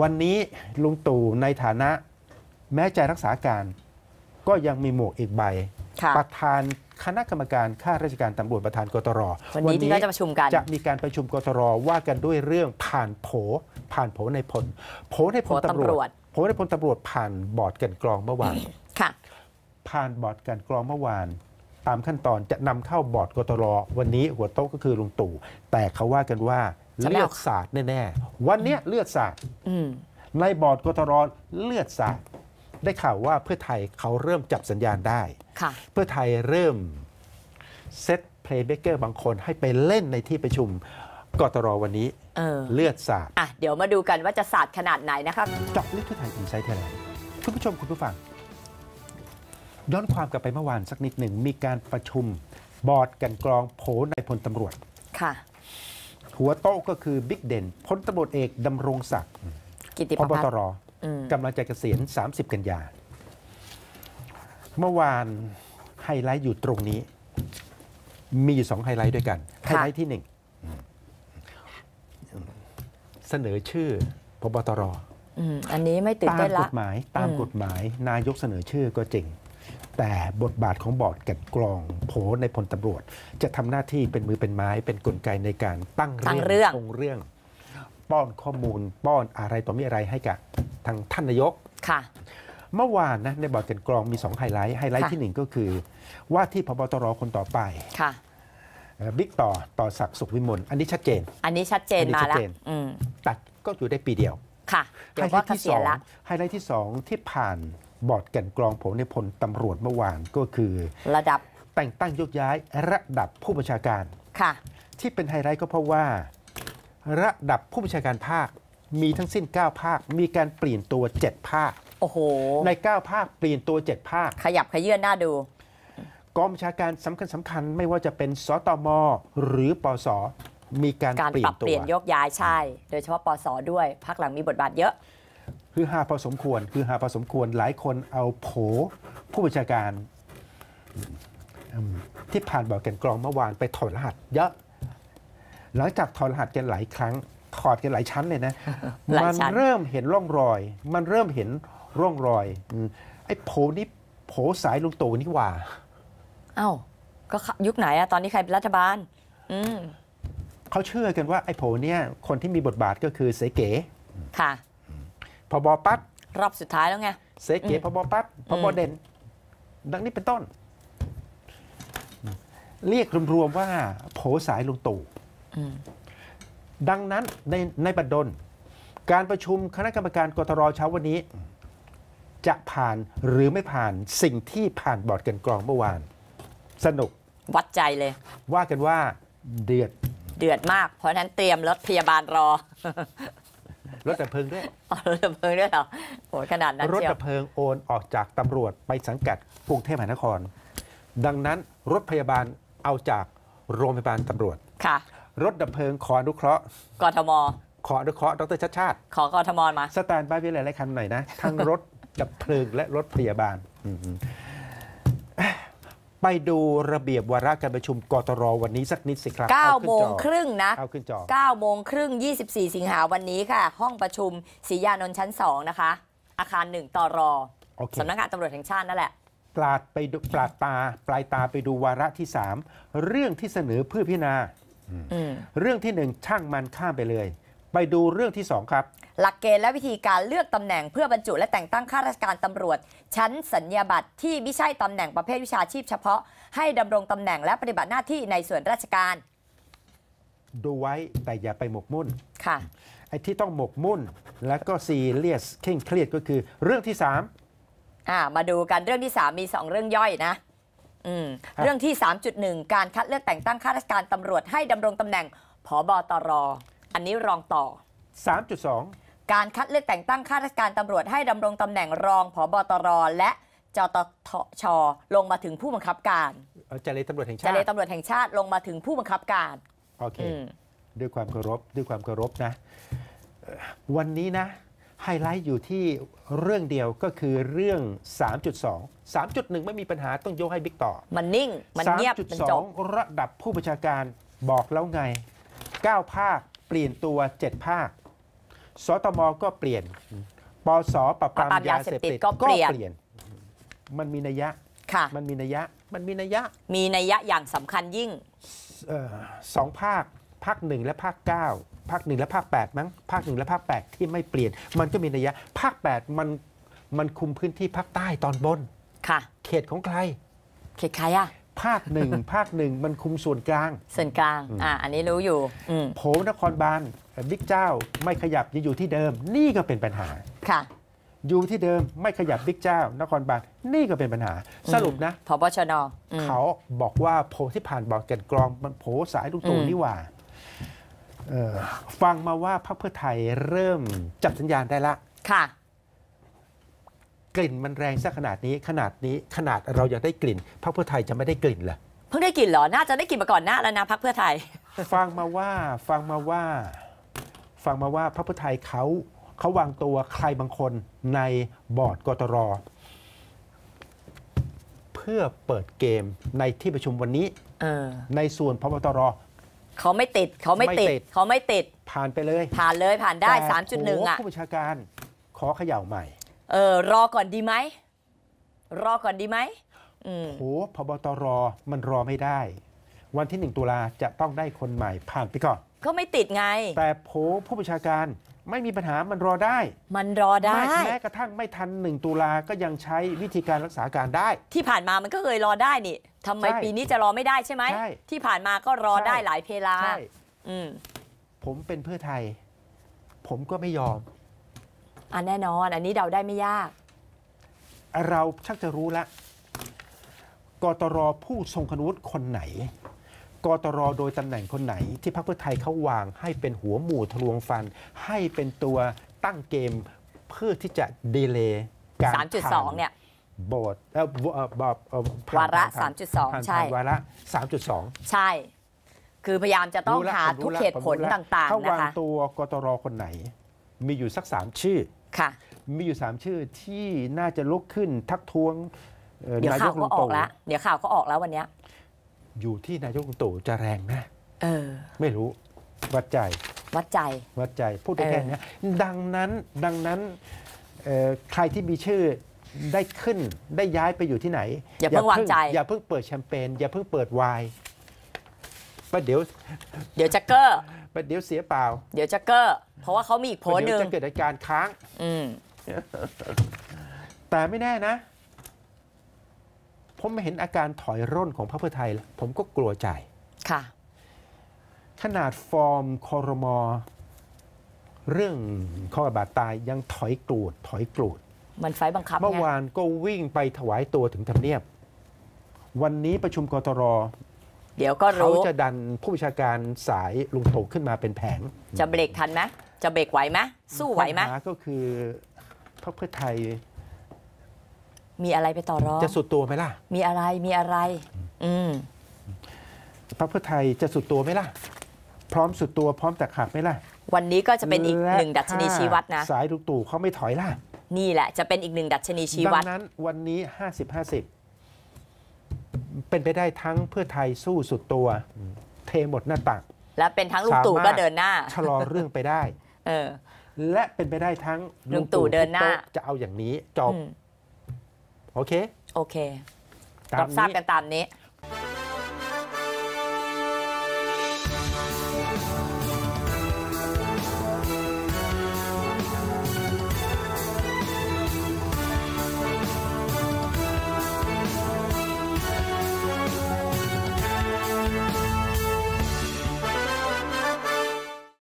วันนี้ ลุงตู่ในฐานะแม้ใจรักษาการก็ยังมีหมวกอีกใบประธานคณะกรรมการข้าราชการตำรวจประธานกตรวันนี้ี่จะประชุมกันจะมีการประชุมกตรว่ากันด้วยเรื่องผ่านโผผ่านโผในพลโผในพลตำรวจ โผในพลตำรวจผ่านบอร์ดกันกรองเมื่อวานค่ะผ่านบอร์ดกันกรองเมื่อวานตามขั้นตอนจะนำเข้าบอร์ดกตร วันนี้หัวโต๊ะก็คือลุงตู่ แต่เขาว่ากันว่าเลือดศาสตร์แน่ๆ วันนี้เลือดศาสตร์ในบอร์ดกทรเลือดศาสตร์ได้ข่าวว่าเพื่อไทยเขาเริ่มจับสัญญาณได้ เพื่อไทยเริ่มเซตเพลย์เบเกอร์บางคนให้ไปเล่นในที่ประชุมกทรวันนี้เเลือดสาดอ่ะเดี๋ยวมาดูกันว่าจะสาดขนาดไหนนะคะจับลึกพื่อไทยอินไซต์ไทยแลนด์คุณผู้ชมคุณผู้ฟังย้อนความกลับไปเมื่อวานสักนิดหนึ่งมีการประชุมบอร์ดกันกรองโผนายพลตำรวจค่ะหัวโต๊ะก็คือบิ๊กเด่นพลตบเอกดำรงศักดิ์กิติพบตร กำลังจะเกษียณ 30 กันยาเมื่อวานไฮไลท์อยู่ตรงนี้ มีอยู่สองไฮไลท์ด้วยกัน ไฮไลท์ที่หนึ่งเสนอชื่อพบตรอันนี้ไม่ตื่นเต้นละตามกฎหมาย ตามกฎหมาย นายกเสนอชื่อก็จริงแต่บทบาทของบอร์ดกัดกรอง โผในพลตำรวจ จะทำหน้าที่เป็นมือเป็นไม้เป็นกลไกในการตั้งเรื่องตองเรื่องป้อนข้อมูลป้อนอะไรต่อมีอะไรให้กับทางท่านนายกค่ะ เมื่อวานนะในบอร์ดกัดกรองมี2ไฮไลท์ไฮไลท์ที่1ก็คือว่าที่พบตรคนต่อไปค่ะบิ๊กต่อต่อศักดิ์สุขวิมลอันนี้ชัดเจน อันนี้ชัดเจนมาแล้วตัดก็อยู่ได้ปีเดียวค่ะไฮไลท์ที่สองไฮไลท์ที่สองที่ผ่านบอร์ดแก่นกรองผมในพลตำรวจเมื่อวานก็คือ ระดับแต่งตั้งยกย้าย ระดับผู้บัญชาการค่ะ ที่เป็นไฮไลท์ก็เพราะว่า ระดับผู้บัญชาการภาคมีทั้งสิ้น 9 ภาคมีการเปลี่ยนตัว7ภาคโอ้โหใน 9 ภาคเปลี่ยนตัว 7 ภาค ขยับขยื่นหน้าดูกองบัญชาการสำคัญสำคัญไม่ว่าจะเป็นสตมหรือปสมีการการปรับเปลี่ยนยกย้ายใช่ โดยเฉพาะปสด้วยภาคหลังมีบทบาทเยอะคือหาพอสมควรคือหาพอสมควรหลายคนเอาโผ ผู้บัญชาการ ที่ผ่านบอกแกนกรองเมื่อวานไปถอดรหัสเยอะ หลังจากถอดรหัสกันหลายครั้งถอดกันหลายชั้นเลยนะ มันเริ่มเห็นร่องรอย มันเริ่มเห็นร่องรอย ไอ้โผนี่โผสายลุงตู่นี่ว่า เอ้าก็ยุคไหนอะตอนนี้ใครเป็นรัฐบาล อืมเขาเชื่อกันว่าไอ้โผเนี่ย คนที่มีบทบาทก็คือเสเก๋ค่ะพบปั๊บรอบสุดท้ายแล้วไง เสเกพบปั๊บพบ เด่น ดังนี้เป็นต้น เรียกรวมๆ ว่าโผสายลุงตู่ดังนั้นในในบัดดล การประชุมคณะกรรมการกทรเช้าวันนี้ จะผ่านหรือไม่ผ่านสิ่งที่ผ่านบอร์ดกันกรองเมื่อวาน สนุก วัดใจเลย ว่ากันว่า เดือด เดือดมาก เพราะนั้นเตรียมรถพยาบาลรอรถดับเพลิงด้วยรถดับเพลิงด้วยเหรอ โห ขนาดนั้นรถดับเพลิงโอนออกจากตำรวจไปสังกัดกรุงเทพมหานคร ดังนั้นรถพยาบาลเอาจากโรงพยาบาลตำรวจ ค่ะ รถดับเพลิงขออนุเคราะห์ กทม ขออนุเคราะห์ ดรชัดชาติ ขอกทมมาสแตนบายไว้หลายรคันหน่อยนะ ทั้งรถดับเพลิงและรถพยาบาลไปดูระเบียบวาระการประชุมกตรวันนี้สักนิดสิครับ9โมงครึ่งนะเอาขึ้นจอ9โมงครึ่ง24 สิงหาวันนี้ค่ะ ห้องประชุมศรียานนท์ชั้น2นะคะ อาคาร 1ตรสำนักงานตำรวจแห่งชาตินั่นแหละปลาดไปปลาดตา ปลายตาไปดูวาระที่ 3เรื่องที่เสนอเพื่อพิจารณาเรื่องที่1ช่างมันข้ามไปเลย ไปดูเรื่องที่2ครับหลักเกณฑ์และวิธีการเลือกตำแหน่งเพื่อบรรจุและแต่งตั้งข้าราชการตำรวจ ชั้นสัญญาบัตรที่ไม่ใช่ตำแหน่งประเภทวิชาชีพเฉพาะ ให้ดำรงตำแหน่งและปฏิบัติหน้าที่ในส่วนราชการ ดูไว้แต่อย่าไปหมกมุ่นค่ะไอ้ที่ต้องหมกมุ่นแล้วก็ซีเรียสเคร่งเครียดก็คือเรื่องที่สามอ่ามาดูกันเรื่องที่3มี2 เรื่องย่อยนะอืมเรื่องที่ 3.1 การคัดเลือกแต่งตั้งข้าราชการตำรวจ ให้ดำรงตำแหน่งผบตรอันนี้รองต่อ 3.2การคัดเลือกแต่งตั้งข้าราชการตำรวจให้ดำรงตำแหน่งรองผบตร และ จตช ลงมาถึงผู้บังคับการเจรตำรวจแห่งชาติเจรตำรวจแห่งชาติ ลงมาถึงผู้บังคับการ โอเคด้วยความเคารพ ด้วยความเคารพนะวันนี้นะ ไฮไลท์อยู่ที่เรื่องเดียวก็คือเรื่อง 3.2 3.1 ไม่มีปัญหาต้องยกให้บิ๊กต่อ มันนิ่ง มันเงียบมันจบระดับผู้บัญชาการบอกแล้วไง 9 ภาคเปลี่ยนตัว 7 ภาคสตมก็เปลี่ยนปสปรับปรามยาเสพติดก็เปลี่ยน มันมีนัยยะมันมีนัยยะ มันมีนัยยะ มีนัยยะอย่างสำคัญยิ่ง สองภาคภาคหนึ่งและภาคเก้าภาคหนึ่งและภาคแปดมั้ง ภาคหนึ่งและภาคแปดที่ไม่เปลี่ยน มันก็มีนัยยะ ภาคแปดมันมันคุมพื้นที่ภาคใต้ตอนบน ค่ะ เขตของใคร เขตใครอะภาคหนึ่งภาคหนึ่งมันคุมส่วนกลาง ส่วนกลางอ่าอันนี้รู้อยู่โผนครบาลบิ๊กเจ้าไม่ขยับยังอยู่ที่เดิม นี่ก็เป็นปัญหา ค่ะ อยู่ที่เดิมไม่ขยับบิ๊กเจ้านครบาลนี่ก็เป็นปัญหา สรุปนะพบชนเขาบอกว่าโพที่ผ่านบอกเกนกรองมันโผสายลูกตูนี่ว่า ฟังมาว่าพรรคเพื่อไทยเริ่มจับสัญญาณได้ละ ค่ะ กลิ่นมันแรงซะขนาดนี้ขนาดนี้ขนาดเราอยากได้กลิ่น พรรคเพื่อไทยจะไม่ได้กลิ่นเหรอ เพิ่งได้กลิ่นเหรอน่าจะได้กลิ่นมาก่อนหน้าแล้วนะพรรคเพื่อไทย ฟังมาว่า ฟังมาว่าฟังมาว่าพระพุทธไทยเขาเขาวางตัวใครบางคนในบอร์ดกตร เพื่อเปิดเกมในที่ประชุมวันนี้ในส่วนพบตรเขาไม่ติดเขาไม่ติดเขาไม่ติด ผ่านไปเลย ผ่านเลยผ่านได้สามจุดหนึ่งอ่ะผู้บัญชาการขอเขย่าใหม่ เออ รอก่อนดีไหม รอก่อนดีไหมโอ้โหพบตรมันรอไม่ได้ วันที่หนึ่งตุลาจะต้องได้คนใหม่ ผ่านไปก่อนก็ไม่ติดไง แต่โผผู้ประชาการไม่มีปัญหามันรอได้ มันรอได้แม้กระทั่งไม่ทันหนึ่งตุลาก็ยังใช้วิธีการรักษาการได้ ที่ผ่านมามันก็เคยรอได้นี่ทำไมปีนี้จะรอไม่ได้ใช่ไหมที่ผ่านมาก็รอได้หลายเพลาผมเป็นเพื่อไทย ผมก็ไม่ยอมอันแน่นอน อันนี้เดาได้ไม่ยาก เราชักจะรู้ละกตรผู้ทรงคณวุฒิคนไหนกตรโดยตำแหน่งคนไหน ที่พรรคเพื่อไทยเขาวาง ให้เป็นหัวหมู่ทะลวงฟัน ให้เป็นตัวตั้งเกมเพื่อที่จะ ดีเลย์การ3.2 เนี่ยบทวบบอวาระ3.2 ใช่วาระ 3.2 ใช่ คือพยายามจะต้องหาทุกเหตุผลต่าง ๆ นะคะเขาวางตัวกตรคนไหนมีอยู่สักสามชื่อค่ะมีอยู่สามชื่อที่น่าจะลุกขึ้นทักท้วงเดี๋ยวข่าวก็ออกแล้ว เดี๋ยวข่าวก็ออกแล้ววันนี้อยู่ที่นายกตู่จะแรงนะ เออไม่รู้ วัดใจ วัดใจ วัดใจพูดได้แค่นี้ดังนั้นดังนั้น ใครที่มีชื่อได้ขึ้นได้ย้ายไปอยู่ที่ไหน อย่าเพิ่งวางใจอย่าเพิ่งเปิดแชมเปญอย่าเพิ่งเปิดไวน์ประเดี๋ยวเดี๋ยวจะเกอร์ประเดี๋ยวเสียเปล่า เดี๋ยวจะเกอร์เพราะว่าเขามีอีกโพสหนึ่งจะเกิดอาการค้างแต่ไม่แน่นะผมเห็นอาการถอยร่นของพรรคเพื่อไทย ผมก็กลัวใจ ค่ะ ขนาดฟอร์มคอรมอเรื่องข้อบาดตายยังถอยกรูด ถอยกรูด มันไฟบังคับเมื่อวานก็วิ่งไปถวายตัวถึงทำเนียบ วันนี้ประชุมกตรเดี๋ยวก็รู้เขาจะดันผู้วิชาการสายลุงตขึ้นมาเป็นแผงจะเบรกทันไหมจะเบรกไหวไหมสู้ไหวไหมก็คือพรรคเพื่อไทยมีอะไรไปต่อรองจะสุดตัวไหมล่ะ มีอะไรมีอะไร อืมพระเพื่อไทยจะสุดตัวไหมล่ะ พร้อมสุดตัวพร้อมแต่ขาดไหมล่ะวันนี้ก็จะเป็นอีกหนึ่งดัชนีชี้วัดนะสายลูกตู่เขาไม่ถอยล่ะนี่แหละจะเป็นอีกหนึ่งดัชนีชี้วัดดังนั้นวันนี้ห้าสิบห้าสิบเป็นไปได้ทั้งเพื่อไทยสู้สุดตัว เทหมดหน้าตักและเป็นทั้งลุงตู่ก็เดินหน้าชะลอเรื่องไปได้ เออ และเป็นไปได้ทั้งลุงตู่เดินหน้าจะเอาอย่างนี้จบโอเค โอเครับทราบกันตามนี้